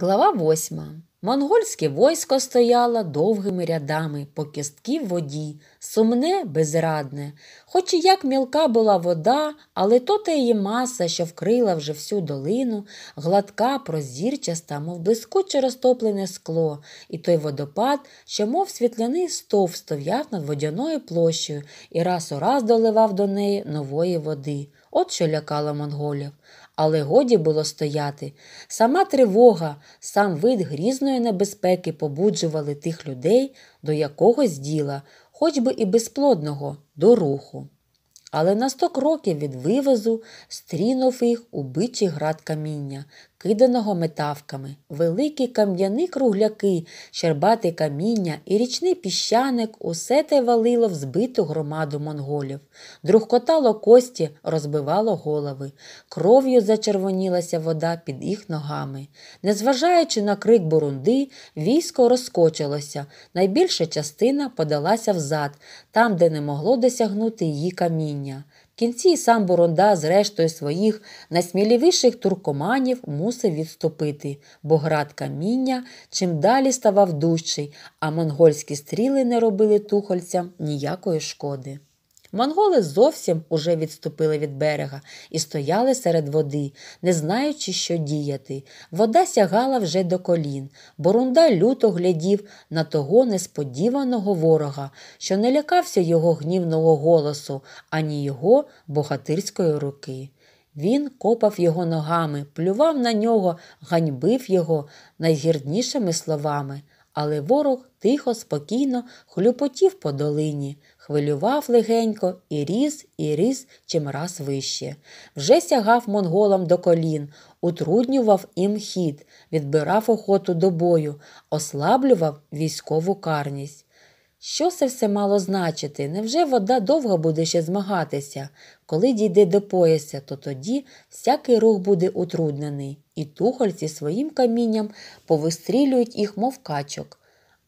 Глава 8. Монгольське войсько стояло довгими рядами по кістки в воді, сумне, безрадне. Хоч і як мілка була вода, але то та її маса, що вкрила вже всю долину, гладка, прозірчаста, мов блискуче розтоплене скло, і той водопад, що, мов світляний стов стояв над водяною площею і раз у раз доливав до неї нової води. От що лякало монголів але годі було стояти. Сама тривога, сам вид грізної небезпеки побуджували тих людей до якогось діла, хоч би і безплодного, до руху. Але на сто кроків від вивозу стрінув їх у бичий град каміння, киданого метавками, великі кам'яні кругляки, щербате каміння і річний піщаник усе те валило в збиту громаду монголів, Друхкотало кості, розбивало голови, кров'ю зачервонілася вода під їх ногами. Незважаючи на крик бурунди, військо розкочилося. Найбільша частина подалася взад, там, де не могло досягнути її каміння кінці сам Боронда, рештою своїх найсміливіших туркоманів мусив відступити, бо град каміння чим далі ставав дужчий, а монгольські стріли не робили тухольцям ніякої шкоди. Монголи зовсім уже відступили від берега і стояли серед води, не знаючи, що діяти. Вода сягала вже до колін. Борунда люто глядів на того несподіваного ворога, що не лякався його гнівного голосу, ані його богатирської руки. Він копав його ногами, плював на нього, ганьбив його найгірнішими словами але ворог тихо, спокійно хлюпотів по долині, хвилював легенько і ріс, і ріс чимраз вище. Вже сягав монголам до колін, утруднював їм хід, відбирав охоту до бою, ослаблював військову карність. Що це все мало значити? Невже вода довго буде ще змагатися? Коли дійде до пояса, то тоді всякий рух буде утруднений і тухоль зі своїм камінням повистрілюють їх, мов качок.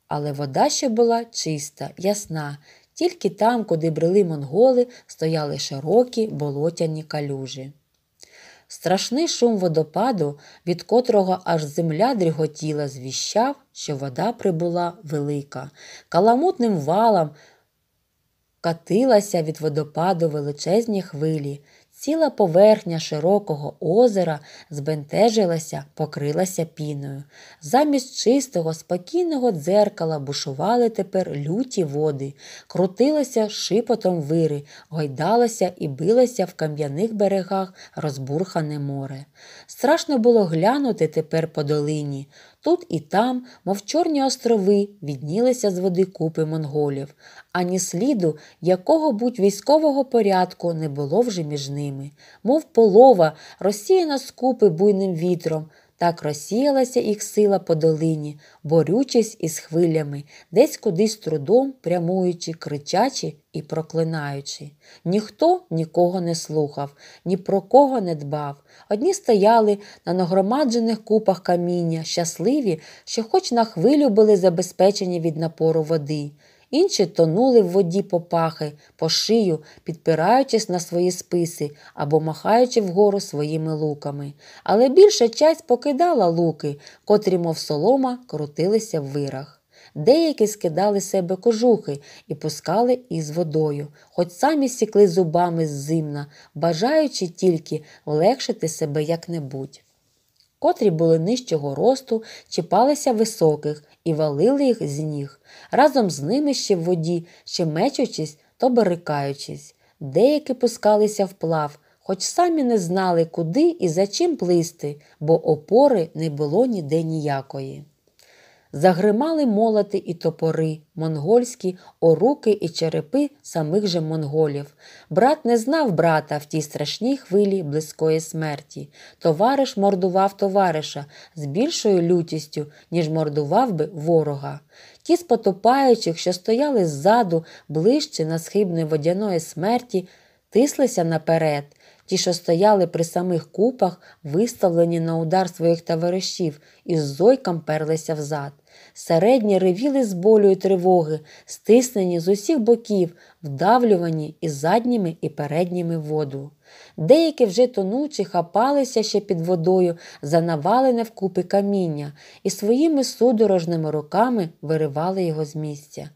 Але вода ще була чиста, ясна, тільки там, куди брели монголи, стояли широкі болотяні калюжі. Страшний шум водопаду, від котрого аж земля дріготіла, звіщав, що вода прибула велика, каламутним валом катилася від водопаду величезні хвилі, Ціла поверхня широкого озера збентежилася, покрилася піною. Замість чистого, спокійного дзеркала бушували тепер люті води, крутилася шипотом вири, гойдалася і билася в кам'яних берегах розбурхане море. Страшно було глянути тепер по долині. Тут і там, мов чорні острови, віднілися з води купи монголів, ані сліду якого будь військового порядку не було вже між ними ними, мов полова, розсіяна скупи буйним вітром. Так розсіялася їх сила по долині, борючись із хвилями, десь кудись трудом прямуючи, кричачи і проклинаючи. Ніхто нікого не слухав, ні про кого не дбав. Одні стояли на нагромаджених купах каміння, щасливі, що хоч на хвилю були забезпечені від напору води інші тонули в воді по пахи, по шию, підпираючись на свої списи або махаючи вгору своїми луками. Але більша часть покидала луки, котрі, мов солома, крутилися в вирах. Деякі скидали себе кожухи і пускали із водою, хоч самі сікли зубами з зимна, бажаючи тільки влегшити себе як-небудь котрі були нижчого росту, чіпалися високих і валили їх з ніг, разом з ними ще в воді, ще мечучись то берикаючись, Деякі пускалися вплав, хоч самі не знали, куди і за чим плисти, бо опори не було ніде ніякої загримали молоти і топори, монгольські, оруки і черепи самих же монголів. Брат не знав брата в тій страшній хвилі близької смерті. Товариш мордував товариша з більшою лютістю, ніж мордував би ворога. Ті з потопаючих, що стояли ззаду, ближче на схибної водяної смерті, тислися наперед. Ті, що стояли при самих купах, виставлені на удар своїх товаришів, і з зойкам перлися взад. Середні ревіли з болю і тривоги, стиснені з усіх боків, вдавлювані і задніми і передніми воду. Деякі вже тонучі хапалися ще під водою занавалене навалене вкупи каміння і своїми судорожними руками виривали його з місця.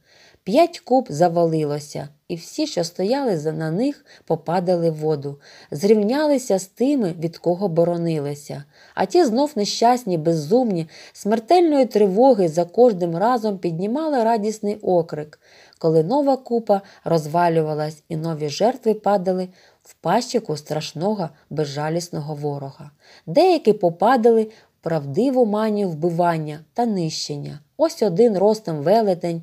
П'ять куб завалилося, і всі, що стояли на них, попадали в воду, зрівнялися з тими, від кого боронилися, а ті знов нещасні, безумні, смертельної тривоги за кожним разом піднімали радісний окрик, коли нова купа розвалювалась і нові жертви падали в пащику страшного безжалісного ворога. Деякі попадали. в Правдиву манію вбивання та нищення. Ось один ростом велетень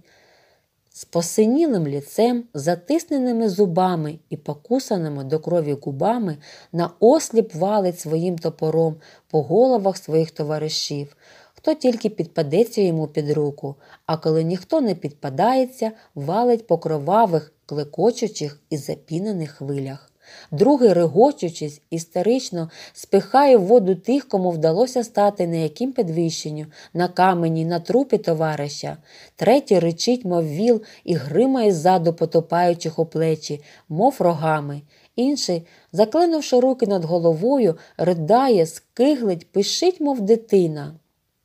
з посинілим ліцем, затисненими зубами і покусаними до крові губами наосліп валить своїм топором по головах своїх товаришів, хто тільки підпадеться йому під руку, а коли ніхто не підпадається, валить по кровавих, клекочучих і запінених хвилях другий, регочучись, істерично спихає в воду тих, кому вдалося стати на яким підвищенню, на камені, на трупі товариша. Третій ричить, мов віл, і гримає ззаду, потопаючих у плечі, мов рогами. Інший, заклинувши руки над головою, ридає, скиглить, пишить, мов дитина.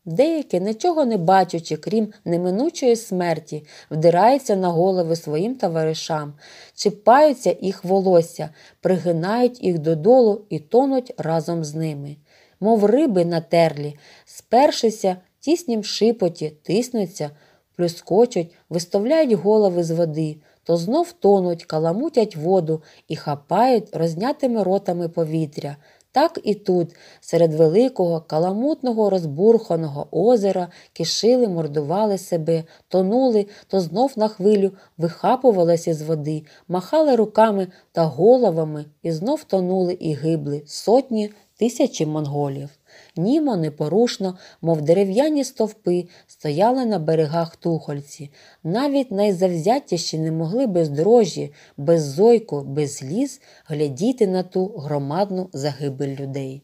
Деякі, нічого не бачачи, крім неминучої смерті, вдираються на голови своїм товаришам, чіпаються їх волосся, пригинають їх додолу і тонуть разом з ними. Мов риби на терлі, спершися, тіснім шипоті, тиснуться, плюскочуть, виставляють голови з води, то знов тонуть, каламутять воду і хапають рознятими ротами повітря. Так і тут, серед великого, каламутного, розбурханого озера кишили, мордували себе, тонули, то знов на хвилю вихапувалися з води, махали руками та головами і знов тонули і гибли сотні тисячі монголів. Німо непорушно, мов дерев'яні стовпи, стояли на берегах тухольці. Навіть найзавзятіші не могли без дрожі, без зойку, без ліс глядіти на ту громадну загибель людей.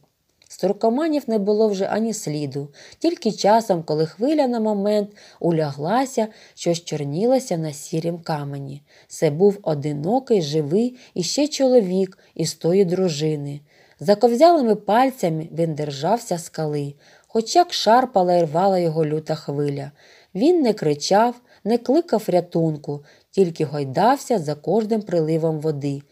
З туркоманів не було вже ані сліду, тільки часом, коли хвиля на момент уляглася, щось щорнілася на сірім камені. Це був одинокий, живий іще чоловік із тої дружини. Заковзялими пальцями він держався скали, хоч як шарпала і рвала його люта хвиля. Він не кричав, не кликав рятунку, тільки гойдався за кожним приливом води,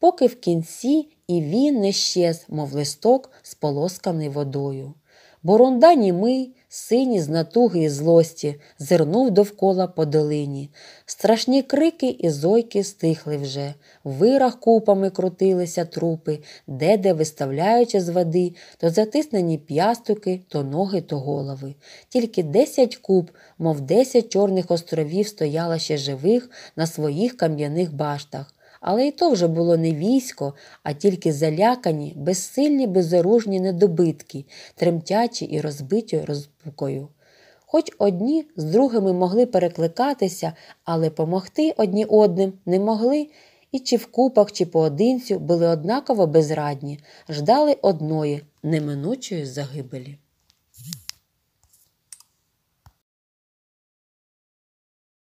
поки в кінці і він не щез, мов листок, сполосканий водою. Борунда німий, сині з натуги і злості, зирнув довкола по долині. Страшні крики і зойки стихли вже, в вирах купами крутилися трупи, де де виставляючи з води то затиснені п'ястуки, то ноги, то голови. Тільки десять куб, мов десять чорних островів стояло ще живих на своїх кам'яних баштах але й то вже було не військо, а тільки залякані, безсильні, безоружні недобитки, тремтячі і розбиті розпукою. Хоч одні з другими могли перекликатися, але помогти одні одним не могли, і чи в купах, чи поодинцю були однаково безрадні, ждали одної неминучої загибелі.